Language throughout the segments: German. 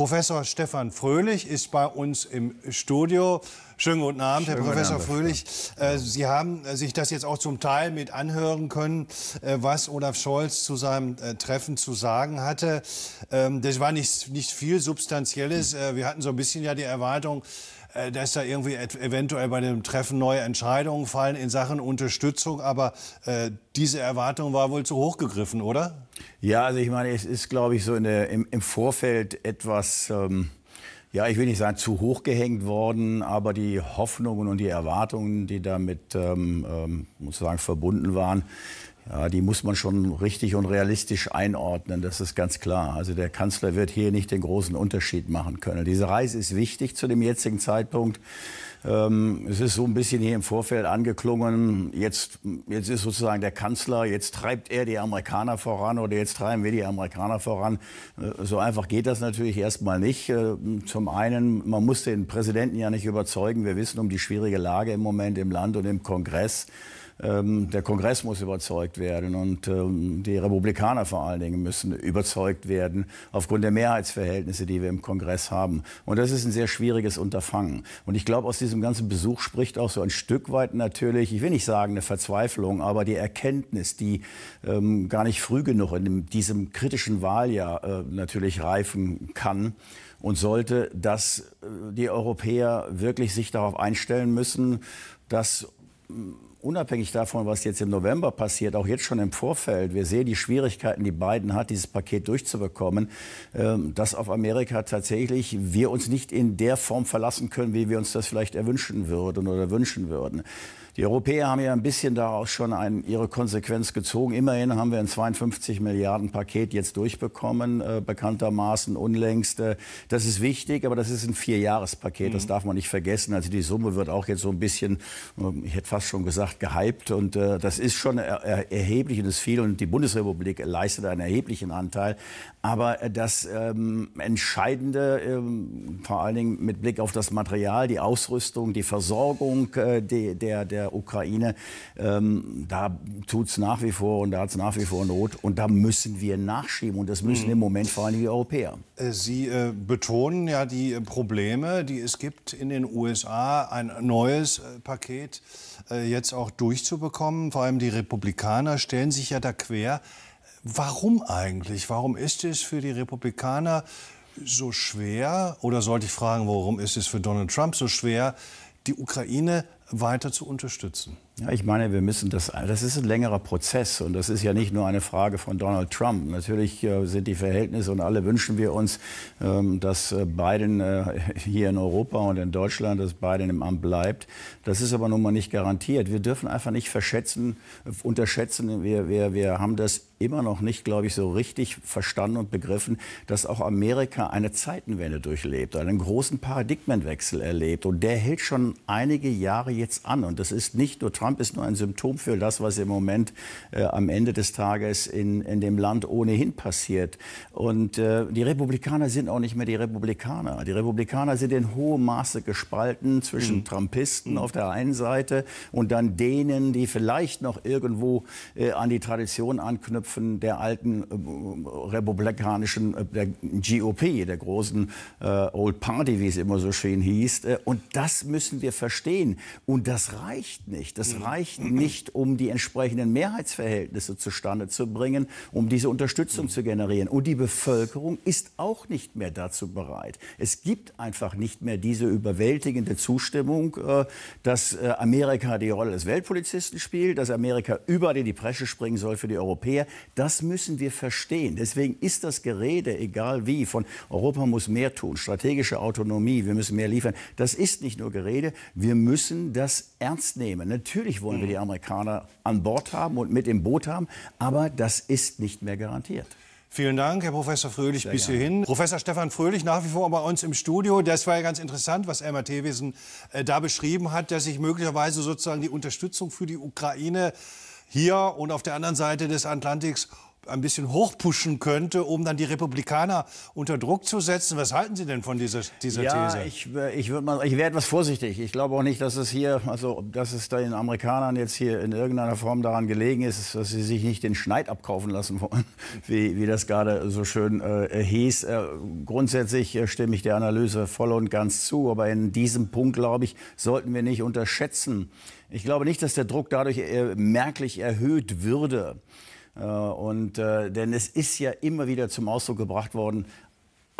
Professor Stefan Fröhlich ist bei uns im Studio. Schönen guten Abend, Schönen Herr Professor Abend, Fröhlich. Ja. Äh, Sie haben äh, sich das jetzt auch zum Teil mit anhören können, äh, was Olaf Scholz zu seinem Treffen zu sagen hatte. Ähm, das war nicht, nicht viel Substanzielles. Hm. Wir hatten so ein bisschen ja die Erwartung, äh, dass da irgendwie eventuell bei dem Treffen neue Entscheidungen fallen in Sachen Unterstützung. Aber äh, diese Erwartung war wohl zu hoch gegriffen, oder? Ja, also ich meine, es ist, glaube ich, so eine, im, im, Vorfeld etwas. Ähm ja, ich will nicht sagen zu hoch gehängt worden, aber die Hoffnungen und die Erwartungen, die damit ähm, ähm, sozusagen verbunden waren, ja, die muss man schon richtig und realistisch einordnen, das ist ganz klar. Also der Kanzler wird hier nicht den großen Unterschied machen können. Diese Reise ist wichtig zu dem jetzigen Zeitpunkt. Ähm, es ist so ein bisschen hier im Vorfeld angeklungen. Jetzt, jetzt ist sozusagen der Kanzler, jetzt treibt er die Amerikaner voran oder jetzt treiben wir die Amerikaner voran. Äh, so einfach geht das natürlich erstmal nicht. Äh, zum einen, man muss den Präsidenten ja nicht überzeugen. Wir wissen um die schwierige Lage im Moment im Land und im Kongress. Ähm, der Kongress muss überzeugt werden und ähm, die Republikaner vor allen Dingen müssen überzeugt werden aufgrund der Mehrheitsverhältnisse, die wir im Kongress haben. Und das ist ein sehr schwieriges Unterfangen. Und ich glaube, aus diesem ganzen Besuch spricht auch so ein Stück weit natürlich, ich will nicht sagen eine Verzweiflung, aber die Erkenntnis, die ähm, gar nicht früh genug in diesem kritischen Wahljahr äh, natürlich reifen kann und sollte, dass äh, die Europäer wirklich sich darauf einstellen müssen, dass unabhängig davon, was jetzt im November passiert, auch jetzt schon im Vorfeld, wir sehen die Schwierigkeiten, die Biden hat, dieses Paket durchzubekommen, ähm, dass auf Amerika tatsächlich wir uns nicht in der Form verlassen können, wie wir uns das vielleicht erwünschen würden oder wünschen würden. Die Europäer haben ja ein bisschen daraus schon ein, ihre Konsequenz gezogen. Immerhin haben wir ein 52 Milliarden Paket jetzt durchbekommen, äh, bekanntermaßen unlängst. Äh, das ist wichtig, aber das ist ein Vierjahrespaket, mhm. das darf man nicht vergessen. Also die Summe wird auch jetzt so ein bisschen, äh, ich hätte fast schon gesagt, gehypt. Und äh, das ist schon er, er, erheblich und ist viel. Und die Bundesrepublik leistet einen erheblichen Anteil. Aber äh, das ähm, Entscheidende, ähm, vor allen Dingen mit Blick auf das Material, die Ausrüstung, die Versorgung äh, die, der, der der Ukraine. Ähm, da tut es nach wie vor und da hat es nach wie vor Not. Und da müssen wir nachschieben. Und das müssen mhm. im Moment vor allem die Europäer. Äh, Sie äh, betonen ja die äh, Probleme, die es gibt in den USA, ein neues äh, Paket äh, jetzt auch durchzubekommen. Vor allem die Republikaner stellen sich ja da quer. Warum eigentlich? Warum ist es für die Republikaner so schwer, oder sollte ich fragen, warum ist es für Donald Trump so schwer, die Ukraine weiter zu unterstützen. Ja, ich meine, wir müssen das, das ist ein längerer Prozess und das ist ja nicht nur eine Frage von Donald Trump. Natürlich äh, sind die Verhältnisse und alle wünschen wir uns, ähm, dass äh, Biden äh, hier in Europa und in Deutschland, dass Biden im Amt bleibt. Das ist aber nun mal nicht garantiert. Wir dürfen einfach nicht verschätzen, unterschätzen. Wir, wir, wir haben das immer noch nicht, glaube ich, so richtig verstanden und begriffen, dass auch Amerika eine Zeitenwende durchlebt, einen großen Paradigmenwechsel erlebt. Und der hält schon einige Jahre jetzt an. Und das ist nicht nur Trump Trump ist nur ein Symptom für das, was im Moment äh, am Ende des Tages in, in dem Land ohnehin passiert. Und äh, die Republikaner sind auch nicht mehr die Republikaner. Die Republikaner sind in hohem Maße gespalten zwischen mhm. Trumpisten mhm. auf der einen Seite und dann denen, die vielleicht noch irgendwo äh, an die Tradition anknüpfen der alten äh, republikanischen, äh, der GOP, der großen äh, Old Party, wie es immer so schön hieß. Und das müssen wir verstehen. Und das reicht nicht. Das das reicht nicht, um die entsprechenden Mehrheitsverhältnisse zustande zu bringen, um diese Unterstützung zu generieren. Und die Bevölkerung ist auch nicht mehr dazu bereit. Es gibt einfach nicht mehr diese überwältigende Zustimmung, äh, dass äh, Amerika die Rolle des Weltpolizisten spielt, dass Amerika überall in die Presche springen soll für die Europäer. Das müssen wir verstehen. Deswegen ist das Gerede, egal wie, von Europa muss mehr tun, strategische Autonomie, wir müssen mehr liefern, das ist nicht nur Gerede. Wir müssen das ernst nehmen. Natürlich Natürlich wollen wir hm. die Amerikaner an Bord haben und mit im Boot haben, aber das ist nicht mehr garantiert. Vielen Dank, Herr Professor Fröhlich, Sehr bis gerne. hierhin. Professor Stefan Fröhlich nach wie vor bei uns im Studio. Das war ja ganz interessant, was Elmar Thewissen äh, da beschrieben hat, dass sich möglicherweise sozusagen die Unterstützung für die Ukraine hier und auf der anderen Seite des Atlantiks ein bisschen hochpushen könnte, um dann die Republikaner unter Druck zu setzen. Was halten Sie denn von dieser, dieser ja, These? Ich, äh, ich, ich wäre etwas vorsichtig. Ich glaube auch nicht, dass es hier, also dass es den Amerikanern jetzt hier in irgendeiner Form daran gelegen ist, dass sie sich nicht den Schneid abkaufen lassen wollen, wie, wie das gerade so schön äh, äh hieß. Äh, grundsätzlich äh, stimme ich der Analyse voll und ganz zu, aber in diesem Punkt, glaube ich, sollten wir nicht unterschätzen. Ich glaube nicht, dass der Druck dadurch merklich erhöht würde. Äh, und äh, denn es ist ja immer wieder zum Ausdruck gebracht worden,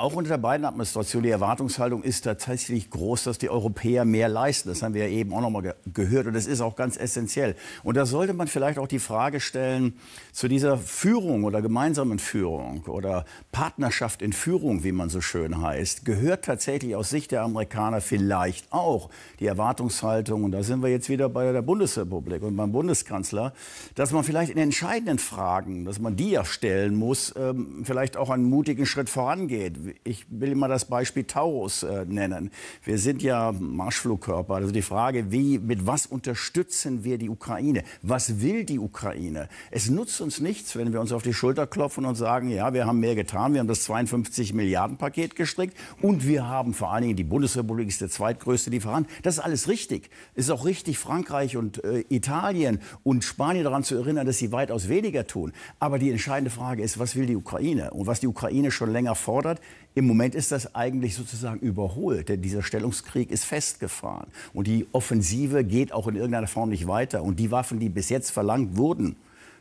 auch unter der beiden Administration, die Erwartungshaltung ist tatsächlich groß, dass die Europäer mehr leisten. Das haben wir ja eben auch nochmal ge gehört und das ist auch ganz essentiell. Und da sollte man vielleicht auch die Frage stellen zu dieser Führung oder gemeinsamen Führung oder Partnerschaft in Führung, wie man so schön heißt, gehört tatsächlich aus Sicht der Amerikaner vielleicht auch die Erwartungshaltung, und da sind wir jetzt wieder bei der Bundesrepublik und beim Bundeskanzler, dass man vielleicht in entscheidenden Fragen, dass man die ja stellen muss, ähm, vielleicht auch einen mutigen Schritt vorangeht ich will immer das Beispiel Taurus äh, nennen. Wir sind ja Marschflugkörper. Also die Frage, wie, mit was unterstützen wir die Ukraine? Was will die Ukraine? Es nutzt uns nichts, wenn wir uns auf die Schulter klopfen und sagen, ja, wir haben mehr getan. Wir haben das 52 Milliarden Paket gestrickt und wir haben vor allen Dingen die Bundesrepublik ist der zweitgrößte Lieferant. Das ist alles richtig. Es ist auch richtig, Frankreich und äh, Italien und Spanien daran zu erinnern, dass sie weitaus weniger tun. Aber die entscheidende Frage ist, was will die Ukraine? Und was die Ukraine schon länger fordert, im Moment ist das eigentlich sozusagen überholt, denn dieser Stellungskrieg ist festgefahren. Und die Offensive geht auch in irgendeiner Form nicht weiter. Und die Waffen, die bis jetzt verlangt wurden,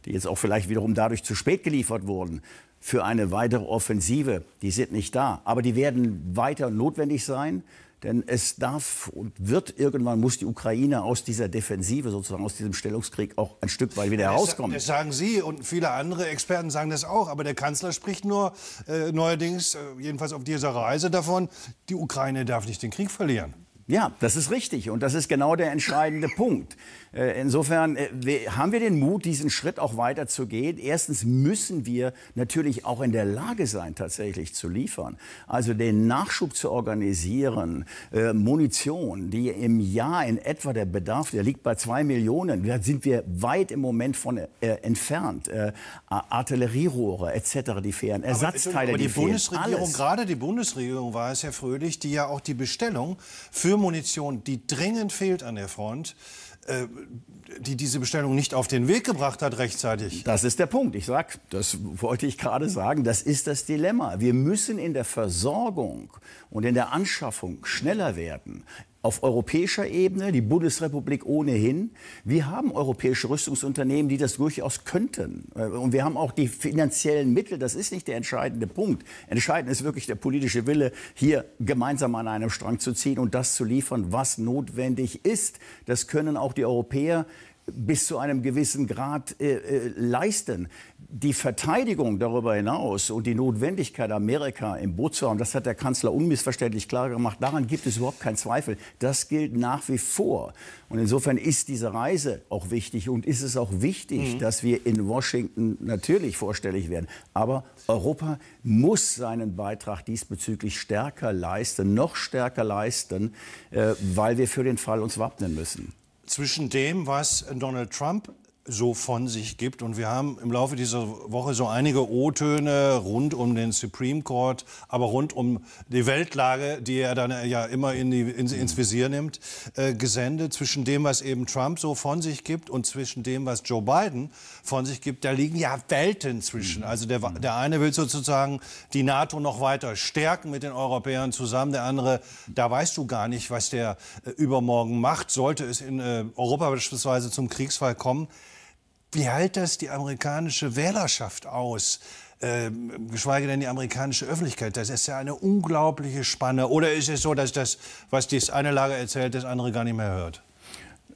die jetzt auch vielleicht wiederum dadurch zu spät geliefert wurden, für eine weitere Offensive, die sind nicht da. Aber die werden weiter notwendig sein. Denn es darf und wird irgendwann, muss die Ukraine aus dieser Defensive, sozusagen aus diesem Stellungskrieg auch ein Stück weit wieder herauskommen. Das, sagen Sie und viele andere Experten sagen das auch. Aber der Kanzler spricht nur äh, neuerdings, äh, jedenfalls auf dieser Reise, davon, die Ukraine darf nicht den Krieg verlieren. Ja, das ist richtig und das ist genau der entscheidende Punkt. Äh, insofern äh, haben wir den Mut, diesen Schritt auch weiter zu gehen. Erstens müssen wir natürlich auch in der Lage sein, tatsächlich zu liefern. Also den Nachschub zu organisieren, äh, Munition, die im Jahr in etwa der Bedarf, der liegt bei zwei Millionen, da sind wir weit im Moment von entfernt. Artillerierohre etc., die fehlen, Ersatzteile, aber, aber die, die Bundesregierung, Alles. Gerade die Bundesregierung war es, Herr Fröhlich, die ja auch die Bestellung für Munition, die dringend fehlt an der Front, äh, die diese Bestellung nicht auf den Weg gebracht hat rechtzeitig. Das ist der Punkt. Ich sag, das wollte ich gerade sagen, das ist das Dilemma. Wir müssen in der Versorgung und in der Anschaffung schneller werden auf europäischer Ebene, die Bundesrepublik ohnehin. Wir haben europäische Rüstungsunternehmen, die das durchaus könnten. Äh, und wir haben auch die finanziellen Mittel. Das ist nicht der entscheidende Punkt. Entscheidend ist wirklich der politische Wille, hier gemeinsam an einem Strang zu ziehen und das zu liefern, was notwendig ist. Das können auch die Europäer bis zu einem gewissen Grad äh, äh, leisten. Die Verteidigung darüber hinaus und die Notwendigkeit, Amerika im Boot zu haben, das hat der Kanzler unmissverständlich klar gemacht. Daran gibt es überhaupt keinen Zweifel. Das gilt nach wie vor. Und insofern ist diese Reise auch wichtig und ist es auch wichtig, mhm. dass wir in Washington natürlich vorstellig werden. Aber Europa muss seinen Beitrag diesbezüglich stärker leisten, noch stärker leisten, äh, weil wir für den Fall uns wappnen müssen zwischen dem, was Donald Trump so von sich gibt. Und wir haben im Laufe dieser Woche so einige O-Töne rund um den Supreme Court, aber rund um die Weltlage, die er dann äh, ja immer in die, in, ins Visier nimmt, äh, gesendet. Zwischen dem, was eben Trump so von sich gibt und zwischen dem, was Joe Biden von sich gibt, da liegen ja Welten zwischen. Also der, der eine will sozusagen die NATO noch weiter stärken mit den Europäern zusammen, der andere, da weißt du gar nicht, was der äh, übermorgen macht, sollte es in äh, Europa beispielsweise zum Kriegsfall kommen wie hält das die amerikanische Wählerschaft aus? Ähm, geschweige denn die amerikanische Öffentlichkeit. Das ist ja eine unglaubliche Spanne. Oder ist es so, dass das, was das eine Lager erzählt, das andere gar nicht mehr hört?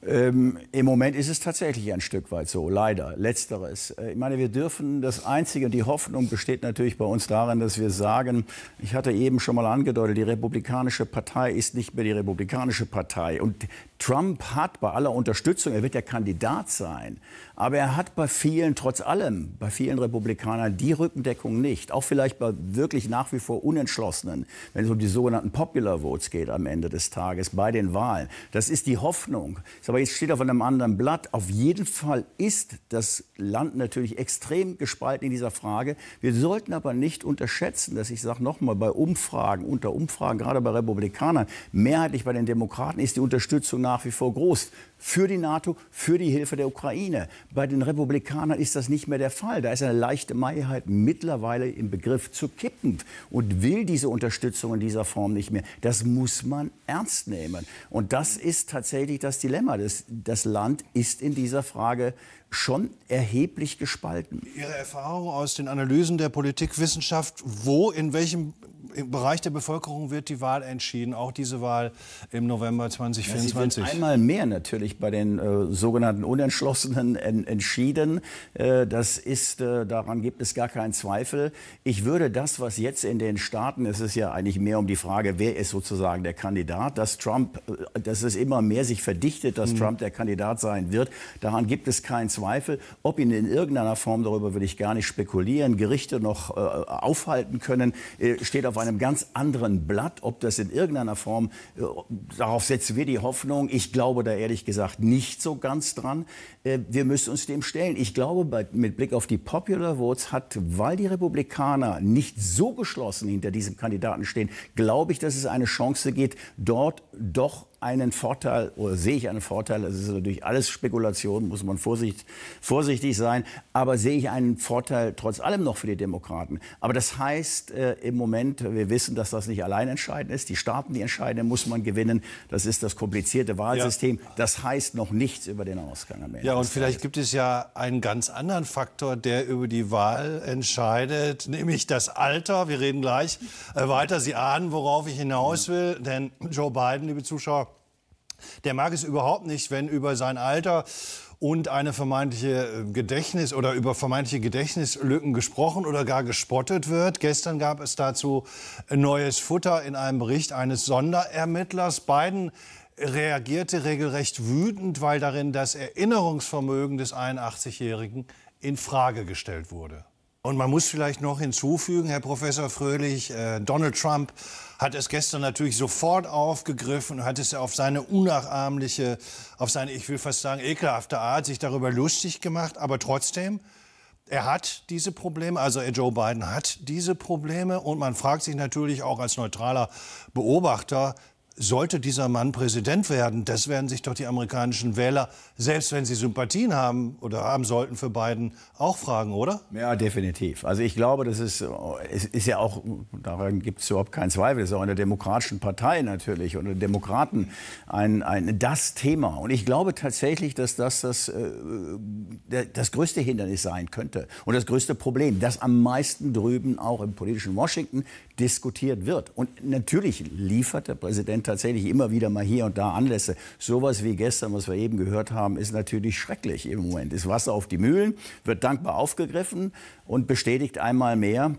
Ähm, Im Moment ist es tatsächlich ein Stück weit so, leider. Letzteres. Äh, ich meine, wir dürfen das Einzige, die Hoffnung besteht natürlich bei uns darin, dass wir sagen, ich hatte eben schon mal angedeutet, die Republikanische Partei ist nicht mehr die Republikanische Partei. Und Trump hat bei aller Unterstützung, er wird ja Kandidat sein, aber er hat bei vielen, trotz allem, bei vielen Republikanern die Rückendeckung nicht. Auch vielleicht bei wirklich nach wie vor Unentschlossenen, wenn es um die sogenannten Popular Votes geht am Ende des Tages bei den Wahlen. Das ist die Hoffnung. Aber jetzt steht auf einem anderen Blatt. Auf jeden Fall ist das Land natürlich extrem gespalten in dieser Frage. Wir sollten aber nicht unterschätzen, dass ich sage nochmal, bei Umfragen, unter Umfragen, gerade bei Republikanern, mehrheitlich bei den Demokraten ist die Unterstützung nach nach wie vor groß für die NATO, für die Hilfe der Ukraine. Bei den Republikanern ist das nicht mehr der Fall. Da ist eine leichte Mehrheit mittlerweile im Begriff zu kippen und will diese Unterstützung in dieser Form nicht mehr. Das muss man ernst nehmen. Und das ist tatsächlich das Dilemma. Das, das Land ist in dieser Frage schon erheblich gespalten. Ihre Erfahrung aus den Analysen der Politikwissenschaft, wo, in welchem Bereich der Bevölkerung wird die Wahl entschieden, auch diese Wahl im November 2024? Ja, einmal mehr natürlich bei den äh, sogenannten Unentschlossenen en entschieden. Äh, das ist, äh, daran gibt es gar keinen Zweifel. Ich würde das, was jetzt in den Staaten, es ist ja eigentlich mehr um die Frage, wer ist sozusagen der Kandidat, dass Trump, äh, dass es immer mehr sich verdichtet, dass mhm. Trump der Kandidat sein wird, daran gibt es keinen Zweifel. Zweifel. Ob ihn in irgendeiner Form, darüber will ich gar nicht spekulieren, Gerichte noch äh, aufhalten können, äh, steht auf einem ganz anderen Blatt. Ob das in irgendeiner Form, äh, darauf setzen wir die Hoffnung. Ich glaube da ehrlich gesagt nicht so ganz dran. Äh, wir müssen uns dem stellen. Ich glaube, bei, mit Blick auf die Popular Votes hat, weil die Republikaner nicht so geschlossen hinter diesem Kandidaten stehen, glaube ich, dass es eine Chance geht, dort doch einen Vorteil oder sehe ich einen Vorteil? das ist natürlich alles Spekulation, muss man vorsicht, vorsichtig sein. Aber sehe ich einen Vorteil trotz allem noch für die Demokraten? Aber das heißt äh, im Moment, wir wissen, dass das nicht allein entscheidend ist. Die Staaten, die entscheiden, muss man gewinnen. Das ist das komplizierte Wahlsystem. Ja. Das heißt noch nichts über den Ausgang am Ende. Ja, und vielleicht gibt es ja einen ganz anderen Faktor, der über die Wahl entscheidet, nämlich das Alter. Wir reden gleich äh, weiter. Sie ahnen, worauf ich hinaus will. Denn Joe Biden, liebe Zuschauer, der mag es überhaupt nicht, wenn über sein Alter und eine vermeintliche äh, Gedächtnis oder über vermeintliche Gedächtnislücken gesprochen oder gar gespottet wird. Gestern gab es dazu äh, neues Futter in einem Bericht eines Sonderermittlers. Biden reagierte regelrecht wütend, weil darin das Erinnerungsvermögen des 81-Jährigen in Frage gestellt wurde. Und man muss vielleicht noch hinzufügen, Herr Professor Fröhlich, äh, Donald Trump hat es gestern natürlich sofort aufgegriffen und hat es auf seine unnachahmliche, auf seine, ich will fast sagen, ekelhafte Art sich darüber lustig gemacht. Aber trotzdem, er hat diese Probleme, also Joe Biden hat diese Probleme. Und man fragt sich natürlich auch als neutraler Beobachter, sollte dieser Mann Präsident werden, das werden sich doch die amerikanischen Wähler, selbst wenn sie Sympathien haben oder haben sollten für Biden, auch fragen, oder? Ja, definitiv. Also ich glaube, das ist, es ist ja auch, daran gibt es überhaupt keinen Zweifel, es ist auch in der Demokratischen Partei natürlich und den Demokraten ein, ein, das Thema. Und ich glaube tatsächlich, dass das das, äh, das größte Hindernis sein könnte und das größte Problem, das am meisten drüben auch im politischen Washington diskutiert wird. Und natürlich liefert der Präsident tatsächlich immer wieder mal hier und da Anlässe. Sowas wie gestern, was wir eben gehört haben, ist natürlich schrecklich im Moment. Ist Wasser auf die Mühlen, wird dankbar aufgegriffen und bestätigt einmal mehr,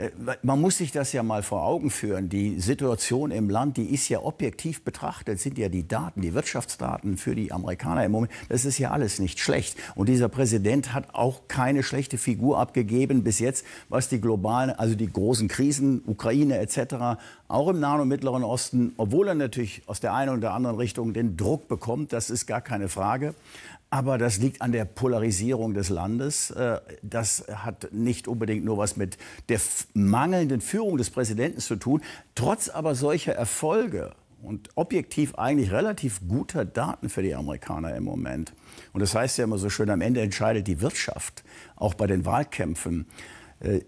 äh, man muss sich das ja mal vor Augen führen. Die Situation im Land, die ist ja objektiv betrachtet, sind ja die Daten, die Wirtschaftsdaten für die Amerikaner im Moment. Das ist ja alles nicht schlecht. Und dieser Präsident hat auch keine schlechte Figur abgegeben bis jetzt, was die globalen, also die großen Krisen, Ukraine etc., auch im Nahen und Mittleren Osten, obwohl er natürlich aus der einen oder anderen Richtung den Druck bekommt, das ist gar keine Frage. Aber das liegt an der Polarisierung des Landes. Äh, das hat nicht unbedingt nur was mit der mangelnden Führung des Präsidenten zu tun. Trotz aber solcher Erfolge und objektiv eigentlich relativ guter Daten für die Amerikaner im Moment. Und das heißt ja immer so schön, am Ende entscheidet die Wirtschaft, auch bei den Wahlkämpfen. Äh,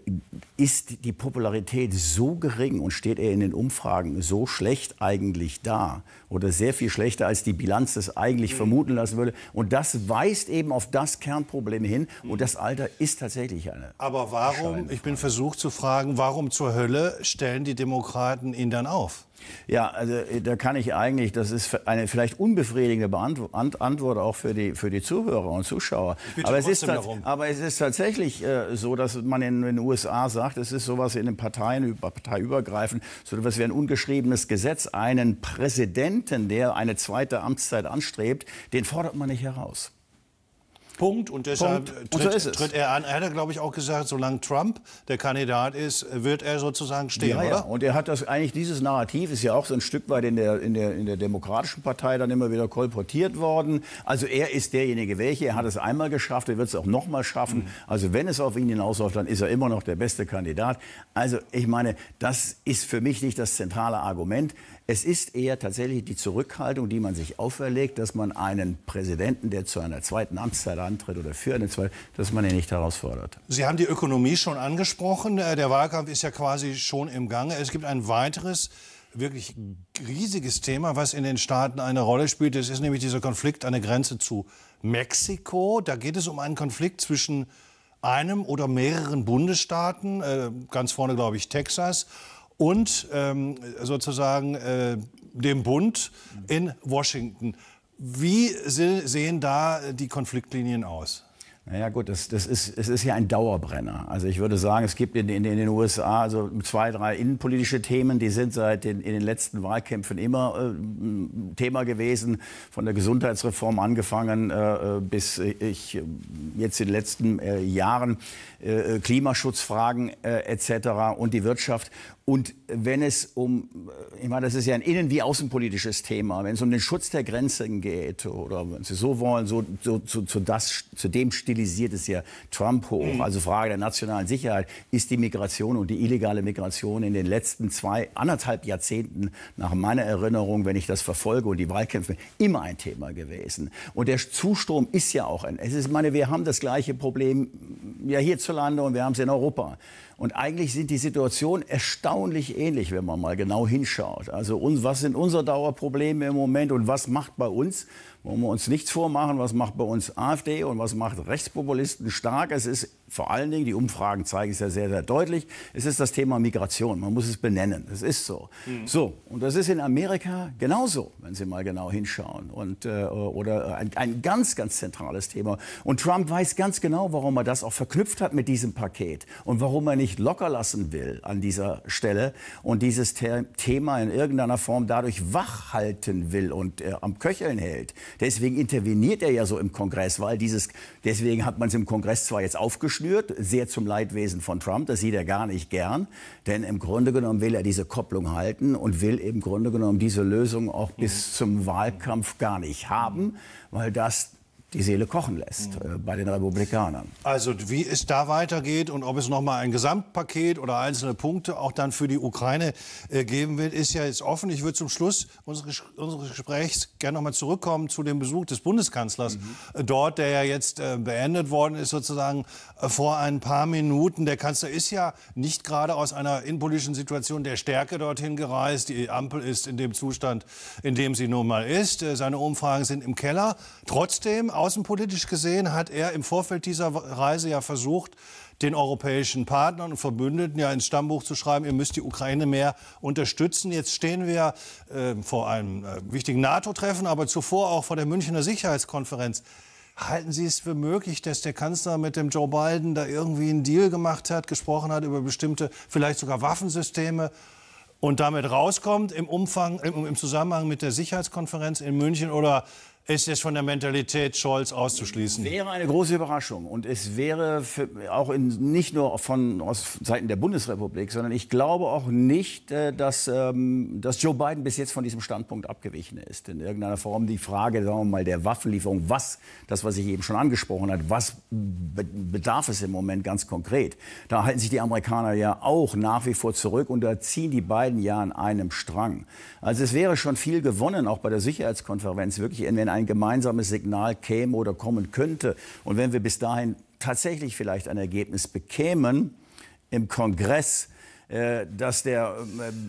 ist die Popularität so gering und steht er in den Umfragen so schlecht eigentlich da oder sehr viel schlechter, als die Bilanz das eigentlich mhm. vermuten lassen würde. Und das weist eben auf das Kernproblem hin. Und das Alter ist tatsächlich eine. Aber warum, ich bin versucht zu fragen, warum zur Hölle stellen die Demokraten ihn dann auf? Ja, also äh, da kann ich eigentlich, das ist eine vielleicht unbefriedigende Beantwort, Antwort auch für die, für die Zuhörer und Zuschauer. Aber es, ist, aber es ist tatsächlich äh, so, dass man in, in, den USA sagt, es ist sowas in den Parteien, parteiübergreifend, so etwas wie ein ungeschriebenes Gesetz. Einen Präsidenten, der eine zweite Amtszeit anstrebt, den fordert man nicht heraus. Punkt. Und deshalb Punkt. Und tritt, so tritt, er an. Er hat, glaube ich, auch gesagt, solange Trump der Kandidat ist, wird er sozusagen stehen, ja, oder? Ja. Und er hat das eigentlich, dieses Narrativ ist ja auch so ein Stück weit in der, in, der, in der Demokratischen Partei dann immer wieder kolportiert worden. Also er ist derjenige, welche. Er hat es einmal geschafft, er wird es auch nochmal schaffen. Mhm. Also wenn es auf ihn hinausläuft, dann ist er immer noch der beste Kandidat. Also ich meine, das ist für mich nicht das zentrale Argument. Es ist eher tatsächlich die Zurückhaltung, die man sich auferlegt, dass man einen Präsidenten, der zu einer zweiten Amtszeit antritt oder für eine zweite, dass man ihn nicht herausfordert. Sie haben die Ökonomie schon angesprochen. Äh, der Wahlkampf ist ja quasi schon im Gange. Es gibt ein weiteres wirklich riesiges Thema, was in den Staaten eine Rolle spielt. Das ist nämlich dieser Konflikt an der Grenze zu Mexiko. Da geht es um einen Konflikt zwischen einem oder mehreren Bundesstaaten, äh, ganz vorne glaube ich Texas, und ähm, sozusagen äh, dem Bund in Washington. Wie sehen da die Konfliktlinien aus? Naja gut, das, das ist, es ist ja ein Dauerbrenner. Also ich würde sagen, es gibt in, in, in den USA so zwei, drei innenpolitische Themen, die sind seit den, in den letzten Wahlkämpfen immer äh, Thema gewesen, von der Gesundheitsreform angefangen äh, äh bis äh, ich äh, jetzt in den letzten äh, Jahren Klimaschutzfragen etc. und die Wirtschaft. Und wenn es um, ich meine, das ist ja ein innen- wie außenpolitisches Thema, wenn es um den Schutz der Grenzen geht oder wenn Sie so wollen, so, so zu, zu, das, zu dem Stil, stilisiert es ja Trump hoch. Mhm. Also Frage der nationalen Sicherheit ist die Migration und die illegale Migration in den letzten zwei, anderthalb Jahrzehnten, nach meiner Erinnerung, wenn ich das verfolge und die Wahlkämpfe, immer ein Thema gewesen. Und der Zustrom ist ja auch ein. Es ist, meine, wir haben das gleiche Problem mm, ja hierzulande und wir haben es in Europa. Und eigentlich sind die Situationen erstaunlich ähnlich, wenn man mal genau hinschaut. Also was sind unsere Dauerprobleme im Moment und was macht bei uns wollen wir uns nichts vormachen, was macht bei uns AfD und was macht Rechtspopulisten stark? Es ist vor allen Dingen, die Umfragen zeigen es ja sehr, sehr deutlich, es ist das Thema Migration. Man muss es benennen. Es ist so. Mhm. So, und das ist in Amerika genauso, wenn Sie mal genau hinschauen. Und, äh, oder ein, ein ganz, ganz zentrales Thema. Und Trump weiß ganz genau, warum er das auch verknüpft hat mit diesem Paket und warum er nicht locker lassen will an dieser Stelle und dieses The Thema in irgendeiner Form dadurch wach halten will und äh, am Köcheln hält. Deswegen interveniert er ja so im Kongress, weil dieses, deswegen hat man es im Kongress zwar jetzt aufgeschrieben, geschnürt, sehr zum Leidwesen von Trump. Das sieht er gar nicht gern, denn im Grunde genommen will er diese Kopplung halten und will im Grunde genommen diese Lösung auch bis zum Wahlkampf gar nicht haben, weil das die Seele kochen lässt mhm. äh, bei den Republikanern. Also wie es da weitergeht und ob es noch mal ein Gesamtpaket oder einzelne Punkte auch dann für die Ukraine äh, geben wird, ist ja jetzt offen. Ich würde zum Schluss unseres, unseres Gesprächs gerne noch mal zurückkommen zu dem Besuch des Bundeskanzlers mhm. Äh, dort, der ja jetzt äh, beendet worden ist sozusagen äh, vor ein paar Minuten. Der Kanzler ist ja nicht gerade aus einer innenpolitischen Situation der Stärke dorthin gereist. Die Ampel ist in dem Zustand, in dem sie nun mal ist. Äh, seine Umfragen sind im Keller. Trotzdem auch außenpolitisch gesehen hat er im Vorfeld dieser Reise ja versucht, den europäischen Partnern und Verbündeten ja ins Stammbuch zu schreiben, ihr müsst die Ukraine mehr unterstützen. Jetzt stehen wir äh, vor einem äh, wichtigen NATO-Treffen, aber zuvor auch vor der Münchner Sicherheitskonferenz. Halten Sie es für möglich, dass der Kanzler mit dem Joe Biden da irgendwie einen Deal gemacht hat, gesprochen hat über bestimmte, vielleicht sogar Waffensysteme und damit rauskommt im Umfang, im, im Zusammenhang mit der Sicherheitskonferenz in München? Oder ist es von der Mentalität Scholz auszuschließen? Wäre eine große Überraschung. Und es wäre für, auch in, nicht nur von, aus Seiten der Bundesrepublik, sondern ich glaube auch nicht, äh, dass, ähm, dass Joe Biden bis jetzt von diesem Standpunkt abgewichen ist. In irgendeiner Form die Frage, sagen wir mal, der Waffenlieferung, was, das, was ich eben schon angesprochen habe, was bedarf es im Moment ganz konkret? Da halten sich die Amerikaner ja auch nach wie vor zurück und da ziehen die beiden ja an einem Strang. Also es wäre schon viel gewonnen, auch bei der Sicherheitskonferenz, wirklich, wenn ein gemeinsames Signal käme oder kommen könnte und wenn wir bis dahin tatsächlich vielleicht ein Ergebnis bekämen im Kongress, äh, dass der,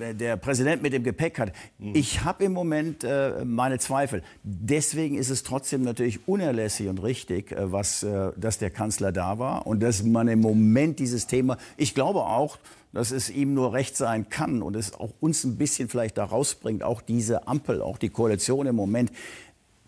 äh, der Präsident mit dem Gepäck hat. Mhm. Ich habe im Moment äh, meine Zweifel. Deswegen ist es trotzdem natürlich unerlässlich und richtig, was, dass der Kanzler da war und dass man im Moment dieses Thema, ich glaube auch, dass es ihm nur recht sein kann und es auch uns ein bisschen vielleicht da rausbringt, auch diese Ampel, auch die Koalition im Moment,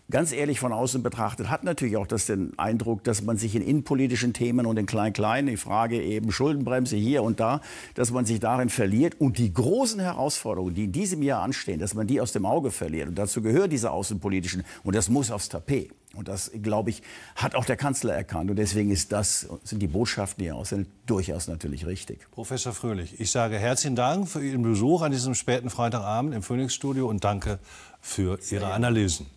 ganz ehrlich von außen betrachtet, hat natürlich auch das den Eindruck, dass man sich in innenpolitischen Themen und in Klein-Klein, die Frage eben Schuldenbremse hier und da, dass man sich darin verliert und die großen Herausforderungen, die in diesem Jahr anstehen, dass man die aus dem Auge verliert. Und dazu gehören diese außenpolitischen und das muss aufs Tapet. Und das, glaube ich, hat auch der Kanzler erkannt. Und deswegen ist das, sind die Botschaften, die aus sind, durchaus natürlich richtig. Professor Fröhlich, ich sage herzlichen Dank für Ihren Besuch an diesem späten Freitagabend im Phoenix-Studio und danke für Ihre Analysen.